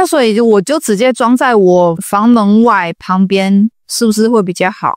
那所以我就直接装在我房门外旁边，是不是会比较好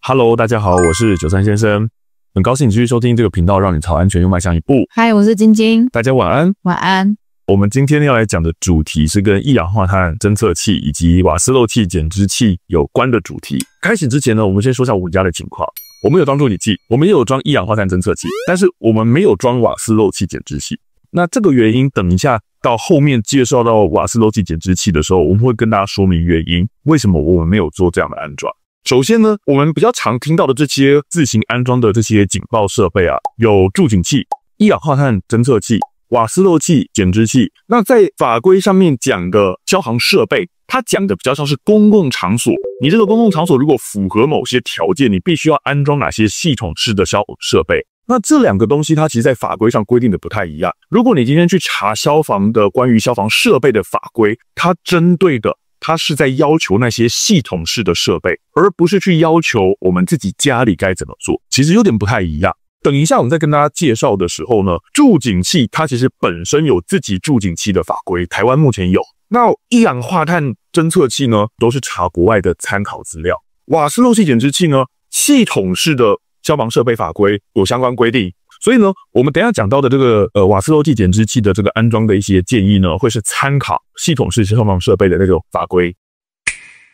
？Hello，大家好，我是九三先生，很高兴继续收听这个频道，让你朝安全又迈向一步。嗨，我是晶晶，大家晚安，晚安。我们今天要来讲的主题是跟一氧化碳侦测器以及瓦斯漏气检知器有关的主题。开始之前呢，我们先说一下我们家的情况。我们有装助理器，我们也有装一氧化碳侦测器，但是我们没有装瓦斯漏气检知器。那这个原因，等一下到后面介绍到瓦斯漏气检知器的时候，我们会跟大家说明原因，为什么我们没有做这样的安装。首先呢，我们比较常听到的这些自行安装的这些警报设备啊，有助警器、一氧化碳侦测器、瓦斯漏气检知器。那在法规上面讲的消防设备。它讲的比较像是公共场所，你这个公共场所如果符合某些条件，你必须要安装哪些系统式的消设备。那这两个东西它其实在法规上规定的不太一样。如果你今天去查消防的关于消防设备的法规，它针对的它是在要求那些系统式的设备，而不是去要求我们自己家里该怎么做，其实有点不太一样。等一下，我们再跟大家介绍的时候呢，助警器它其实本身有自己助警器的法规，台湾目前有。那一氧化碳侦测器呢，都是查国外的参考资料。瓦斯漏气检知器呢，系统式的消防设备法规有相关规定，所以呢，我们等下讲到的这个呃瓦斯漏气检知器的这个安装的一些建议呢，会是参考系统式消防设备的那种法规。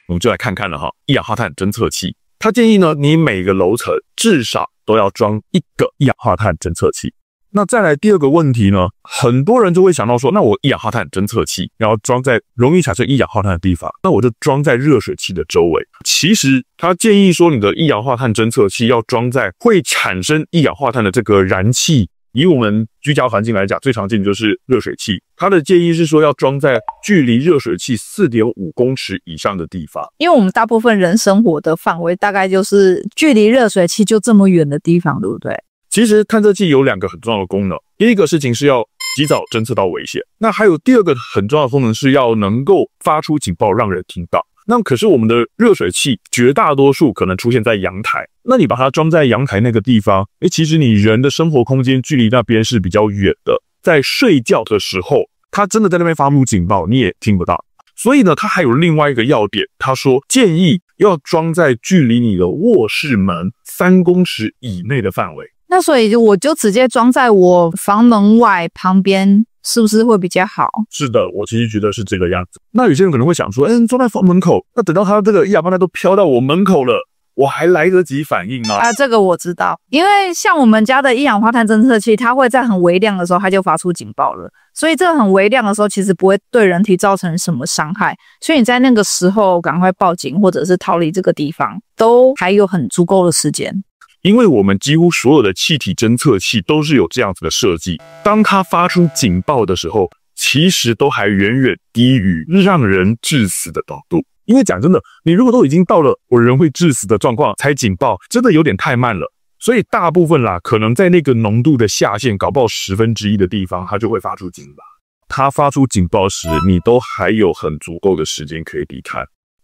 我们就来看看了哈，一氧化碳侦测器，它建议呢，你每个楼层至少。都要装一个一氧化碳侦测器。那再来第二个问题呢？很多人就会想到说，那我一氧化碳侦测器，然后装在容易产生一氧化碳的地方，那我就装在热水器的周围。其实他建议说，你的一氧化碳侦测器要装在会产生一氧化碳的这个燃气。以我们居家环境来讲，最常见就是热水器，它的建议是说要装在距离热水器四点五公尺以上的地方，因为我们大部分人生活的范围大概就是距离热水器就这么远的地方，对不对？其实探测器有两个很重要的功能，第一个事情是要及早侦测到危险，那还有第二个很重要的功能是要能够发出警报让人听到。那可是我们的热水器绝大多数可能出现在阳台，那你把它装在阳台那个地方，哎，其实你人的生活空间距离那边是比较远的，在睡觉的时候，它真的在那边发出警报，你也听不到。所以呢，它还有另外一个要点，他说建议要装在距离你的卧室门三公尺以内的范围。那所以我就直接装在我房门外旁边。是不是会比较好？是的，我其实觉得是这个样子。那有些人可能会想说，嗯，装在房门口，那等到他这个一氧化碳都飘到我门口了，我还来得及反应吗？啊，这个我知道，因为像我们家的一氧化碳侦测器，它会在很微量的时候，它就发出警报了。所以这个很微量的时候，其实不会对人体造成什么伤害。所以你在那个时候赶快报警，或者是逃离这个地方，都还有很足够的时间。因为我们几乎所有的气体侦测器都是有这样子的设计，当它发出警报的时候，其实都还远远低于让人致死的高度。因为讲真的，你如果都已经到了我人会致死的状况才警报，真的有点太慢了。所以大部分啦，可能在那个浓度的下限搞好十分之一的地方，它就会发出警报。它发出警报时，你都还有很足够的时间可以离开。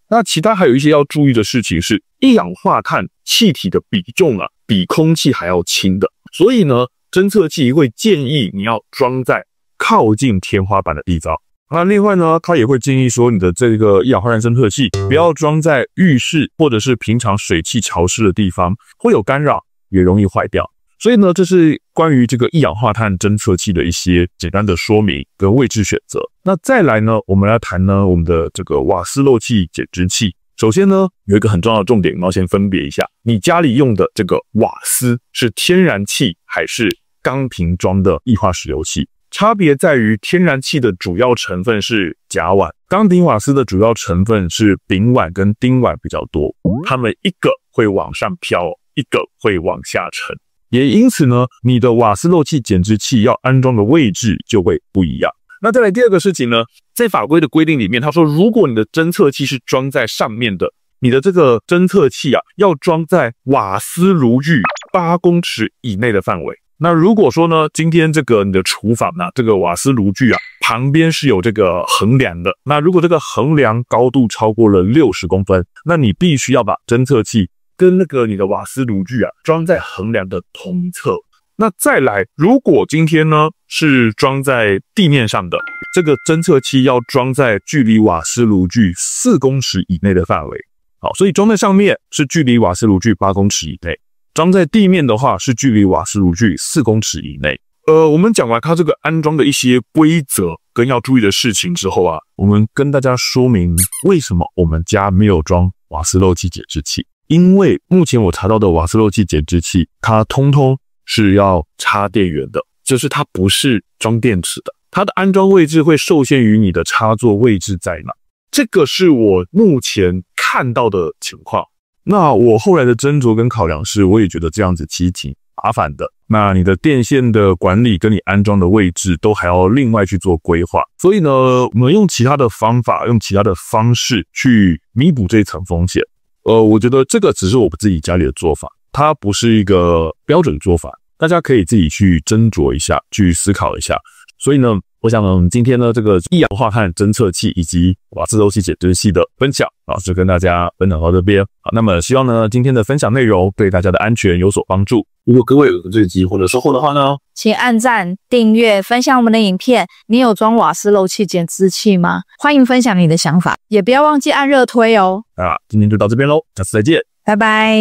那其他还有一些要注意的事情是，一氧化碳气体的比重啊，比空气还要轻的，所以呢，侦测器会建议你要装在靠近天花板的地方。那另外呢，他也会建议说，你的这个一氧化碳侦测器不要装在浴室或者是平常水汽潮湿的地方，会有干扰，也容易坏掉。所以呢，这是关于这个一氧化碳侦测器的一些简单的说明跟位置选择。那再来呢，我们来谈呢我们的这个瓦斯漏气检知器。首先呢，有一个很重要的重点，要先分别一下，你家里用的这个瓦斯是天然气还是钢瓶装的液化石油气？差别在于天然气的主要成分是甲烷，钢顶瓦斯的主要成分是丙烷跟丁烷比较多。它们一个会往上飘，一个会往下沉。也因此呢，你的瓦斯漏气检知器要安装的位置就会不一样。那再来第二个事情呢，在法规的规定里面，他说，如果你的侦测器是装在上面的，你的这个侦测器啊，要装在瓦斯炉具八公尺以内的范围。那如果说呢，今天这个你的厨房呢，这个瓦斯炉具啊，旁边是有这个横梁的，那如果这个横梁高度超过了六十公分，那你必须要把侦测器。跟那个你的瓦斯炉具啊，装在横梁的通侧。那再来，如果今天呢是装在地面上的，这个侦测器要装在距离瓦斯炉具四公尺以内的范围。好，所以装在上面是距离瓦斯炉具八公尺以内，装在地面的话是距离瓦斯炉具四公尺以内。呃，我们讲完它这个安装的一些规则跟要注意的事情之后啊，我们跟大家说明为什么我们家没有装瓦斯漏气检测器。因为目前我查到的瓦斯漏气减脂器，它通通是要插电源的，就是它不是装电池的，它的安装位置会受限于你的插座位置在哪。这个是我目前看到的情况。那我后来的斟酌跟考量是，我也觉得这样子其实挺麻烦的。那你的电线的管理跟你安装的位置都还要另外去做规划。所以呢，我们用其他的方法，用其他的方式去弥补这一层风险。呃，我觉得这个只是我们自己家里的做法，它不是一个标准做法，大家可以自己去斟酌一下，去思考一下。所以呢，我想我们今天呢这个一氧化碳侦测器以及瓦斯漏气减震器的分享，老师跟大家分享到这边。好，那么希望呢今天的分享内容对大家的安全有所帮助。如果各位有个这机或者收获的话呢，请按赞、订阅、分享我们的影片。你有装瓦斯漏气检知器吗？欢迎分享你的想法，也不要忘记按热推哦。啊，今天就到这边喽，下次再见，拜拜。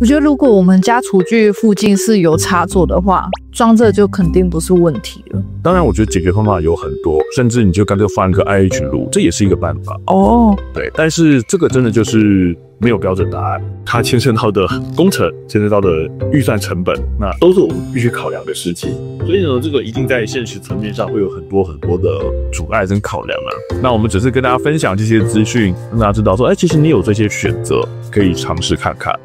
我觉得如果我们家厨具附近是有插座的话，装这就肯定不是问题了。当然，我觉得解决方法有很多，甚至你就干脆放一个 IH 炉，这也是一个办法哦。对，但是这个真的就是。没有标准答案，它牵涉到的工程，牵涉到的预算成本，那都是我们必须考量的事情。所以呢，这个一定在现实层面上会有很多很多的阻碍跟考量啊。那我们只是跟大家分享这些资讯，让大家知道说，哎，其实你有这些选择，可以尝试看看。